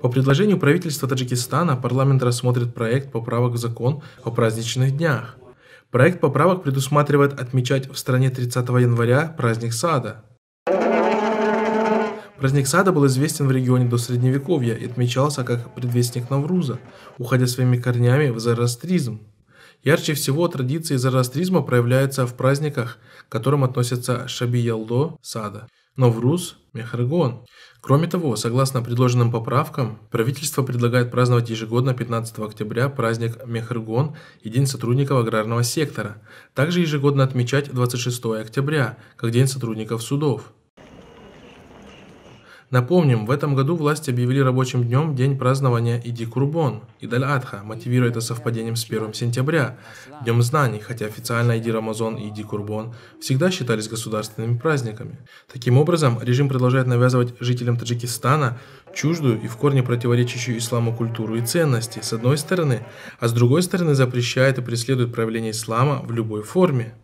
По предложению правительства Таджикистана парламент рассмотрит проект поправок в закон о праздничных днях. Проект поправок предусматривает отмечать в стране 30 января праздник сада. Праздник сада был известен в регионе до Средневековья и отмечался как предвестник Навруза, уходя своими корнями в зороастризм. Ярче всего традиции зороастризма проявляются в праздниках, к которым относятся Шаби Сада. Но в Новруз – Мехаргон. Кроме того, согласно предложенным поправкам, правительство предлагает праздновать ежегодно 15 октября праздник Мехаргон и День сотрудников аграрного сектора. Также ежегодно отмечать 26 октября, как День сотрудников судов. Напомним, в этом году власти объявили рабочим днем день празднования Иди Курбон, Идаль Адха, мотивируя это совпадением с 1 сентября, Днем знаний, хотя официально Иди Рамазон и Иди Курбон всегда считались государственными праздниками. Таким образом, режим продолжает навязывать жителям Таджикистана чуждую и в корне противоречащую исламу культуру и ценности, с одной стороны, а с другой стороны запрещает и преследует проявление ислама в любой форме.